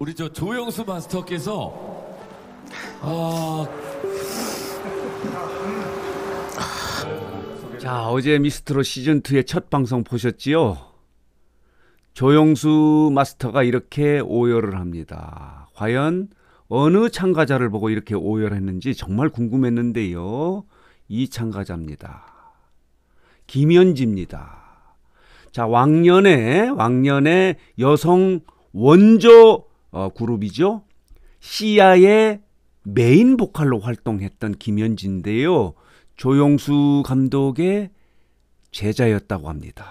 우리 저 조영수 마스터께서 아, 자, 어제 미스트로 시즌 2의 첫 방송 보셨지요? 조영수 마스터가 이렇게 오열을 합니다. 과연 어느 참가자를 보고 이렇게 오열했는지 정말 궁금했는데요. 이 참가자입니다. 김현지입니다. 자, 왕년에 왕년에 여성 원조 어, 그룹이죠. 시아의 메인 보컬로 활동했던 김현진인데요. 조용수 감독의 제자였다고 합니다.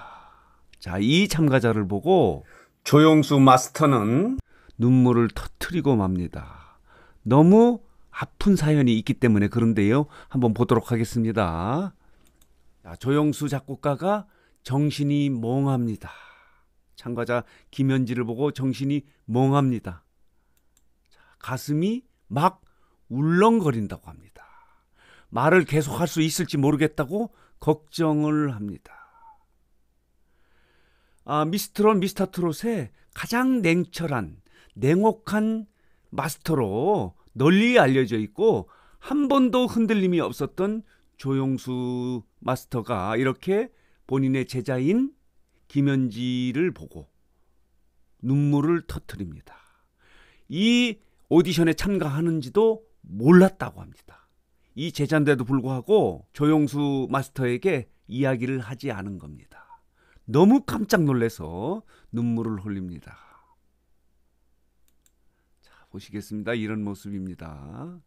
자, 이 참가자를 보고 조용수 마스터는 눈물을 터트리고 맙니다. 너무 아픈 사연이 있기 때문에 그런데요. 한번 보도록 하겠습니다. 자, 조영수 작곡가가 정신이 멍합니다. 참가자 김현지를 보고 정신이 멍합니다. 가슴이 막 울렁거린다고 합니다. 말을 계속할 수 있을지 모르겠다고 걱정을 합니다. 아, 미스트롯 미스터트롯의 가장 냉철한 냉혹한 마스터로 널리 알려져 있고 한 번도 흔들림이 없었던 조용수 마스터가 이렇게 본인의 제자인 김현지를 보고 눈물을 터트립니다이 오디션에 참가하는지도 몰랐다고 합니다. 이제잔데도 불구하고 조용수 마스터에게 이야기를 하지 않은 겁니다. 너무 깜짝 놀래서 눈물을 흘립니다. 자, 보시겠습니다. 이런 모습입니다.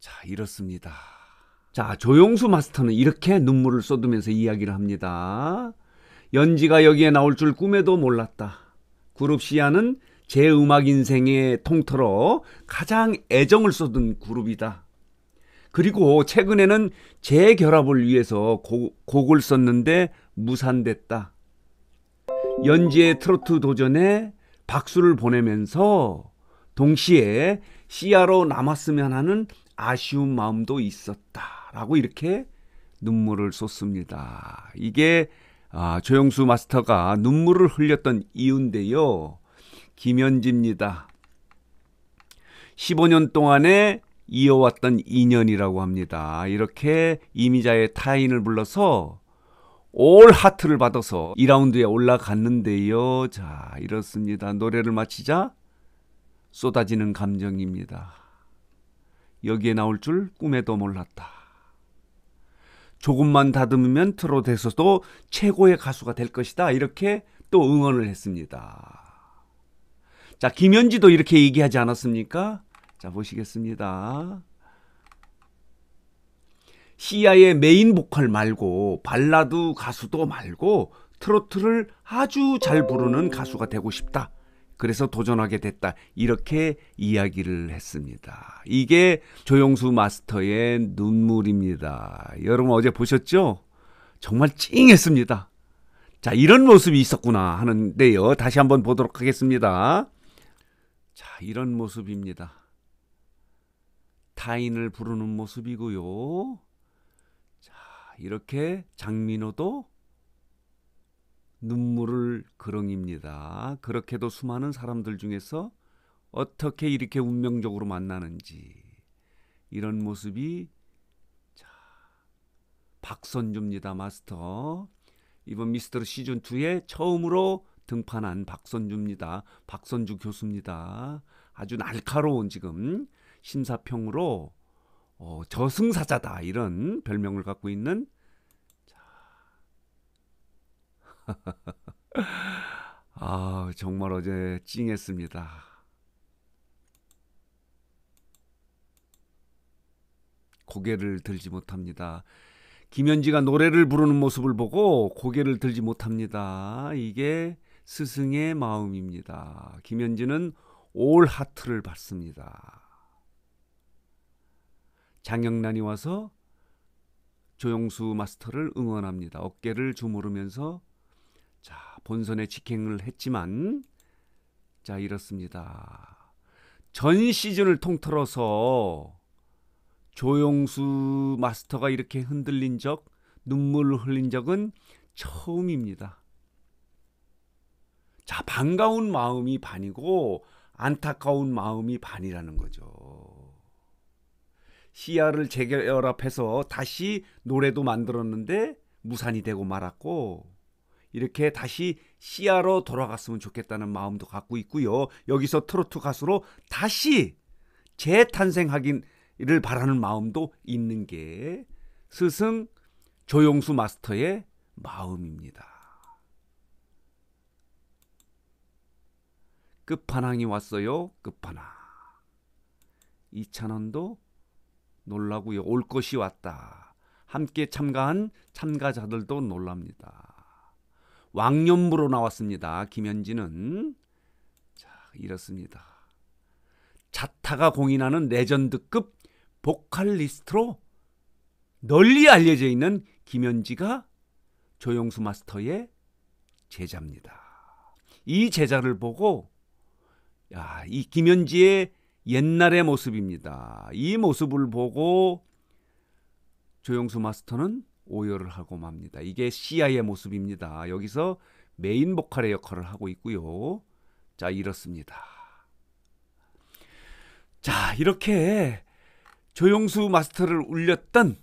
자, 이렇습니다. 자, 조용수 마스터는 이렇게 눈물을 쏟으면서 이야기를 합니다. 연지가 여기에 나올 줄 꿈에도 몰랐다. 그룹 시아는 제 음악 인생의 통틀어 가장 애정을 쏟은 그룹이다. 그리고 최근에는 재결합을 위해서 고, 곡을 썼는데 무산됐다. 연지의 트로트 도전에 박수를 보내면서 동시에 시아로 남았으면 하는 아쉬운 마음도 있었다라고 이렇게 눈물을 쏟습니다. 이게 아, 조영수 마스터가 눈물을 흘렸던 이유인데요. 김현지입니다. 15년 동안에 이어왔던 인연이라고 합니다. 이렇게 이미자의 타인을 불러서 올 하트를 받아서 2라운드에 올라갔는데요. 자, 이렇습니다. 노래를 마치자 쏟아지는 감정입니다. 여기에 나올 줄 꿈에도 몰랐다. 조금만 다듬으면 트로트에서도 최고의 가수가 될 것이다. 이렇게 또 응원을 했습니다. 자, 김현지도 이렇게 얘기하지 않았습니까? 자, 보시겠습니다. 시아의 메인 보컬 말고 발라드 가수도 말고 트로트를 아주 잘 부르는 가수가 되고 싶다. 그래서 도전하게 됐다. 이렇게 이야기를 했습니다. 이게 조용수 마스터의 눈물입니다. 여러분 어제 보셨죠? 정말 찡했습니다. 자, 이런 모습이 있었구나 하는데요. 다시 한번 보도록 하겠습니다. 자, 이런 모습입니다. 타인을 부르는 모습이고요. 자, 이렇게 장민호도 눈물을 그렁입니다. 그렇게도 수많은 사람들 중에서 어떻게 이렇게 운명적으로 만나는지 이런 모습이 자 박선주입니다 마스터 이번 미스터리 시즌 2에 처음으로 등판한 박선주입니다 박선주 교수입니다 아주 날카로운 지금 심사평으로 어, 저승사자다 이런 별명을 갖고 있는 아, 정말 어제 찡했습니다. 고개를 들지 못합니다. 김현지가 노래를 부르는 모습을 보고 고개를 들지 못합니다. 이게 스승의 마음입니다. 김현지는 올 하트를 받습니다. 장영란이 와서 조영수 마스터를 응원합니다. 어깨를 주무르면서 자, 본선에 직행을 했지만 자, 이렇습니다. 전 시즌을 통틀어서 조용수 마스터가 이렇게 흔들린 적, 눈물을 흘린 적은 처음입니다. 자, 반가운 마음이 반이고 안타까운 마음이 반이라는 거죠. 시야를 재결합해서 다시 노래도 만들었는데 무산이 되고 말았고 이렇게 다시 시야로 돌아갔으면 좋겠다는 마음도 갖고 있고요. 여기서 트로트 가수로 다시 재탄생하기를 바라는 마음도 있는 게 스승 조용수 마스터의 마음입니다. 끝판왕이 왔어요. 끝판왕. 이찬원도 놀라고요. 올 것이 왔다. 함께 참가한 참가자들도 놀랍니다. 왕년부로 나왔습니다. 김현진은 자 이렇습니다. 자타가 공인하는 레전드급 보컬리스트로 널리 알려져 있는 김현지가 조용수 마스터의 제자입니다. 이 제자를 보고 야, 이 김현지의 옛날의 모습입니다. 이 모습을 보고 조용수 마스터는 오열을 하고 맙니다. 이게 시아의 모습입니다. 여기서 메인 보컬의 역할을 하고 있고요. 자, 이렇습니다. 자, 이렇게 조용수 마스터를 울렸던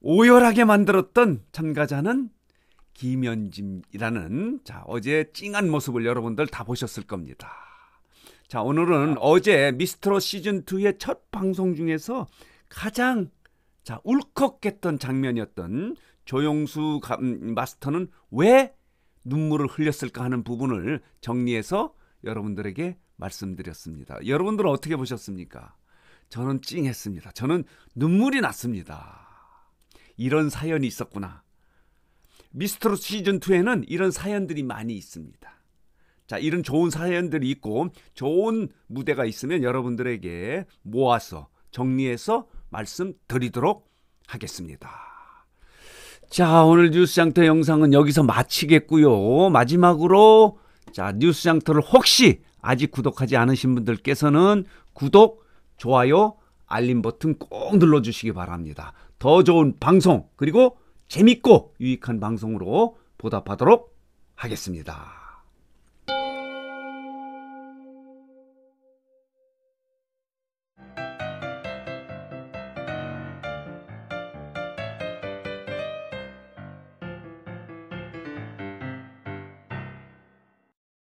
오열하게 만들었던 참가자는 김연진이라는 자, 어제 찡한 모습을 여러분들 다 보셨을 겁니다. 자, 오늘은 어제 미스터로 시즌 2의 첫 방송 중에서 가장 자, 울컥했던 장면이었던 조용수 마스터는 왜 눈물을 흘렸을까 하는 부분을 정리해서 여러분들에게 말씀드렸습니다. 여러분들은 어떻게 보셨습니까? 저는 찡했습니다. 저는 눈물이 났습니다. 이런 사연이 있었구나. 미스터로 시즌 2에는 이런 사연들이 많이 있습니다. 자, 이런 좋은 사연들이 있고 좋은 무대가 있으면 여러분들에게 모아서 정리해서 말씀드리도록 하겠습니다. 자, 오늘 뉴스장터 영상은 여기서 마치겠고요. 마지막으로 자, 뉴스장터를 혹시 아직 구독하지 않으신 분들께서는 구독, 좋아요, 알림 버튼 꼭 눌러 주시기 바랍니다. 더 좋은 방송 그리고 재밌고 유익한 방송으로 보답하도록 하겠습니다.